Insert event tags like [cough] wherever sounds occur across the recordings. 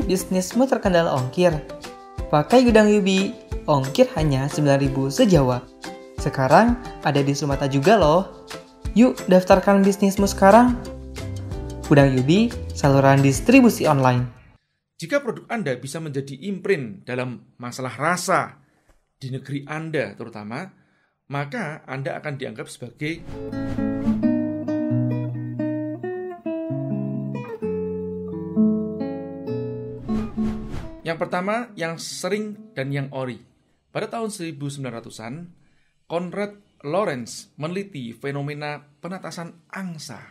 bisnismu terkendala ongkir? Pakai gudang Yubi, ongkir hanya 9.000 sejawa. Sekarang ada di Sumatera juga loh. Yuk daftarkan bisnismu sekarang. Gudang Yubi, saluran distribusi online. Jika produk Anda bisa menjadi imprint dalam masalah rasa di negeri Anda terutama, maka Anda akan dianggap sebagai Yang pertama, yang sering dan yang ori. Pada tahun 1900-an, Conrad Lawrence meneliti fenomena penetasan angsa.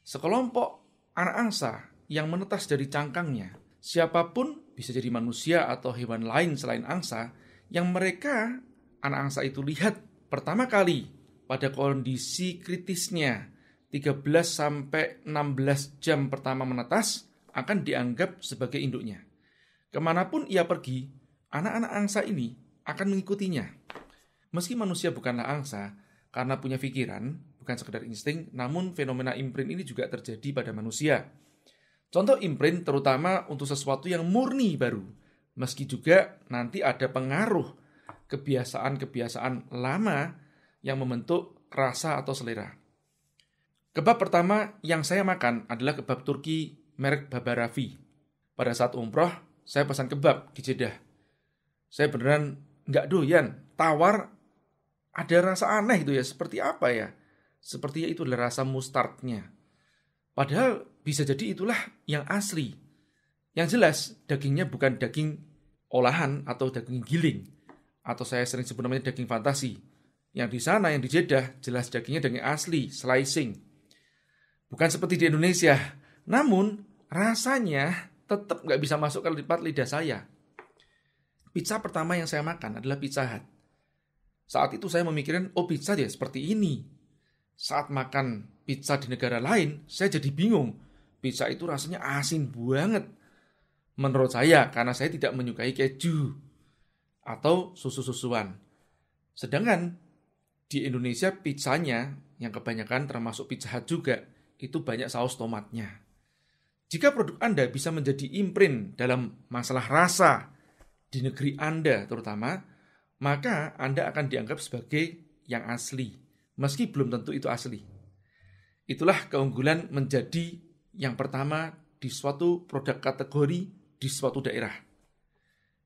Sekelompok anak angsa yang menetas dari cangkangnya, siapapun bisa jadi manusia atau hewan lain selain angsa, yang mereka anak angsa itu lihat pertama kali pada kondisi kritisnya 13 16 jam pertama menetas akan dianggap sebagai induknya. Kemanapun ia pergi, anak-anak angsa ini akan mengikutinya. Meski manusia bukanlah angsa, karena punya pikiran, bukan sekedar insting, namun fenomena imprint ini juga terjadi pada manusia. Contoh imprint terutama untuk sesuatu yang murni baru, meski juga nanti ada pengaruh kebiasaan-kebiasaan lama yang membentuk rasa atau selera. Kebab pertama yang saya makan adalah kebab Turki merek Babarafi. Pada saat umroh, saya pesan kebab di Jeddah. Saya beneran nggak doyan. Tawar ada rasa aneh itu ya. Seperti apa ya? Seperti ya itu adalah rasa mustardnya. Padahal bisa jadi itulah yang asli. Yang jelas dagingnya bukan daging olahan atau daging giling. Atau saya sering sebut namanya daging fantasi. Yang di sana, yang di Jeddah, jelas dagingnya daging asli, slicing. Bukan seperti di Indonesia. Namun, rasanya tetap nggak bisa masuk ke lipat lidah saya. Pizza pertama yang saya makan adalah pizza hut. Saat itu saya memikirkan, oh pizza dia ya seperti ini. Saat makan pizza di negara lain, saya jadi bingung. Pizza itu rasanya asin banget. Menurut saya, karena saya tidak menyukai keju atau susu-susuan. Sedangkan di Indonesia pizzanya yang kebanyakan termasuk pizza hut juga, itu banyak saus tomatnya. Jika produk Anda bisa menjadi imprint dalam masalah rasa di negeri Anda terutama, maka Anda akan dianggap sebagai yang asli, meski belum tentu itu asli. Itulah keunggulan menjadi yang pertama di suatu produk kategori di suatu daerah.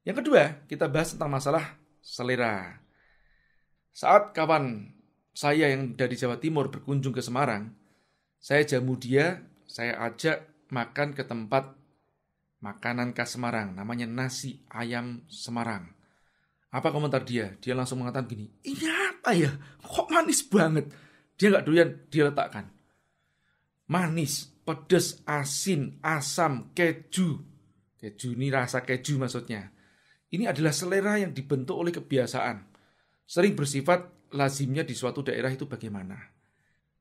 Yang kedua, kita bahas tentang masalah selera. Saat kawan saya yang dari Jawa Timur berkunjung ke Semarang, saya jamu dia, saya ajak makan ke tempat makanan khas Semarang, namanya nasi ayam Semarang. Apa komentar dia? Dia langsung mengatakan gini, ini apa ya? Kok manis banget? Dia nggak doyan, dia letakkan. Manis, pedes, asin, asam, keju. Keju ini rasa keju maksudnya. Ini adalah selera yang dibentuk oleh kebiasaan. Sering bersifat lazimnya di suatu daerah itu bagaimana.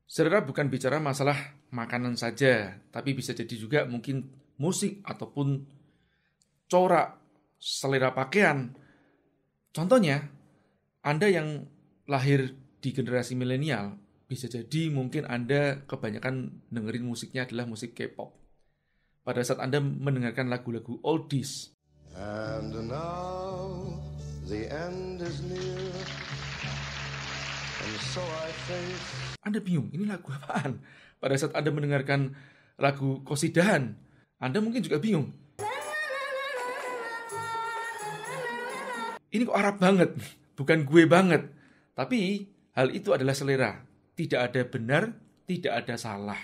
Saudara bukan bicara masalah makanan saja, tapi bisa jadi juga mungkin musik ataupun corak selera pakaian. Contohnya, Anda yang lahir di generasi milenial, bisa jadi mungkin Anda kebanyakan dengerin musiknya adalah musik K-pop. Pada saat Anda mendengarkan lagu-lagu oldies. And now the end is near so Anda bingung, ini lagu apaan? Pada saat Anda mendengarkan lagu kosidahan, Anda mungkin juga bingung. Ini kok Arab banget, bukan gue banget. Tapi hal itu adalah selera. Tidak ada benar, tidak ada salah.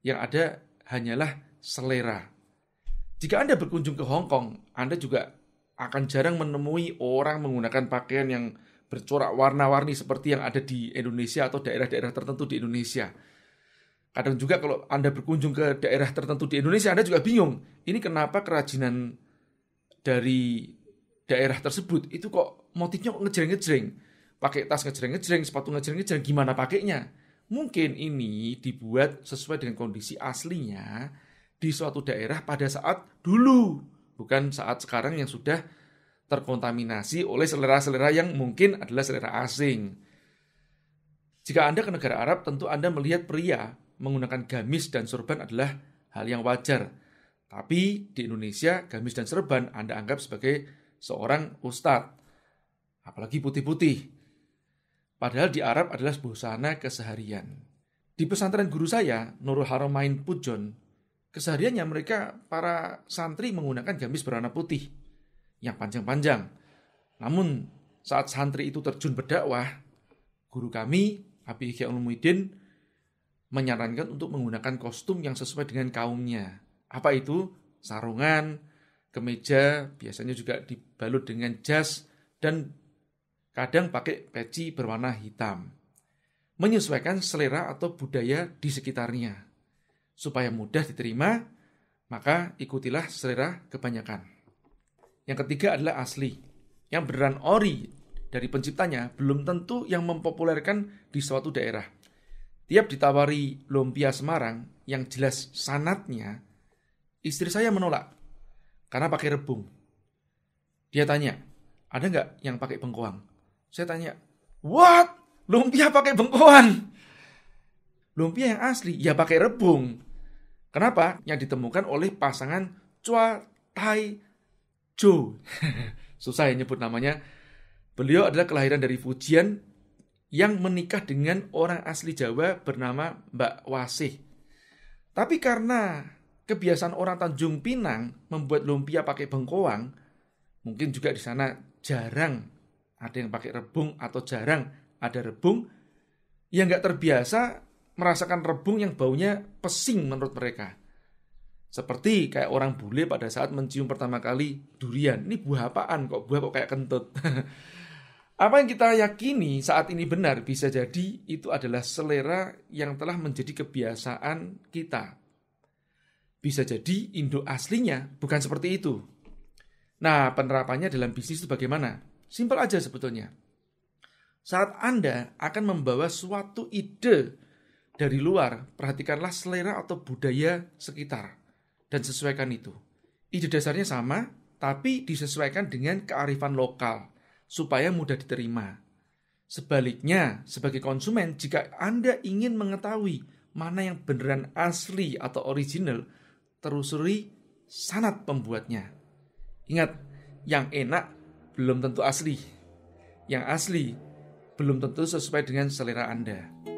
Yang ada hanyalah selera. Jika Anda berkunjung ke Hong Kong, Anda juga akan jarang menemui orang menggunakan pakaian yang bercorak warna-warni seperti yang ada di Indonesia atau daerah-daerah tertentu di Indonesia. Kadang juga kalau Anda berkunjung ke daerah tertentu di Indonesia, Anda juga bingung, ini kenapa kerajinan dari daerah tersebut itu kok motifnya kok ngejreng-ngejreng. Pakai tas ngejreng-ngejreng, sepatu ngejreng-ngejreng, gimana pakainya? Mungkin ini dibuat sesuai dengan kondisi aslinya di suatu daerah pada saat dulu, bukan saat sekarang yang sudah terkontaminasi oleh selera-selera yang mungkin adalah selera asing. Jika Anda ke negara Arab, tentu Anda melihat pria menggunakan gamis dan serban adalah hal yang wajar. Tapi di Indonesia, gamis dan serban Anda anggap sebagai seorang ustadz, apalagi putih-putih. Padahal di Arab adalah busana keseharian. Di pesantren guru saya, Nurul Haramain Pujon, kesehariannya mereka para santri menggunakan gamis berwarna putih yang panjang-panjang. Namun saat santri itu terjun berdakwah, guru kami Habibie Hikya Ulumuddin menyarankan untuk menggunakan kostum yang sesuai dengan kaumnya. Apa itu? Sarungan, kemeja, biasanya juga dibalut dengan jas dan kadang pakai peci berwarna hitam. Menyesuaikan selera atau budaya di sekitarnya. Supaya mudah diterima, maka ikutilah selera kebanyakan. Yang ketiga adalah asli, yang beran ori dari penciptanya belum tentu yang mempopulerkan di suatu daerah. Tiap ditawari lumpia Semarang yang jelas sanatnya, istri saya menolak karena pakai rebung. Dia tanya, ada nggak yang pakai bengkoang? Saya tanya, what? Lumpia pakai bengkoang? Lumpia yang asli, ya pakai rebung. Kenapa? Yang ditemukan oleh pasangan Chua Tai Zhou. [laughs] Susah ya nyebut namanya. Beliau adalah kelahiran dari Fujian yang menikah dengan orang asli Jawa bernama Mbak Wasih. Tapi karena kebiasaan orang Tanjung Pinang membuat lumpia pakai bengkoang, mungkin juga di sana jarang ada yang pakai rebung atau jarang ada rebung, yang nggak terbiasa merasakan rebung yang baunya pesing menurut mereka. Seperti kayak orang bule pada saat mencium pertama kali durian. Ini buah apaan kok? Buah kok kayak kentut. [laughs] Apa yang kita yakini saat ini benar bisa jadi itu adalah selera yang telah menjadi kebiasaan kita. Bisa jadi induk aslinya bukan seperti itu. Nah, penerapannya dalam bisnis itu bagaimana? Simpel aja sebetulnya. Saat Anda akan membawa suatu ide dari luar, perhatikanlah selera atau budaya sekitar dan sesuaikan itu. Ide dasarnya sama, tapi disesuaikan dengan kearifan lokal supaya mudah diterima. Sebaliknya, sebagai konsumen, jika Anda ingin mengetahui mana yang beneran asli atau original, terusuri sanat pembuatnya. Ingat, yang enak belum tentu asli. Yang asli belum tentu sesuai dengan selera Anda.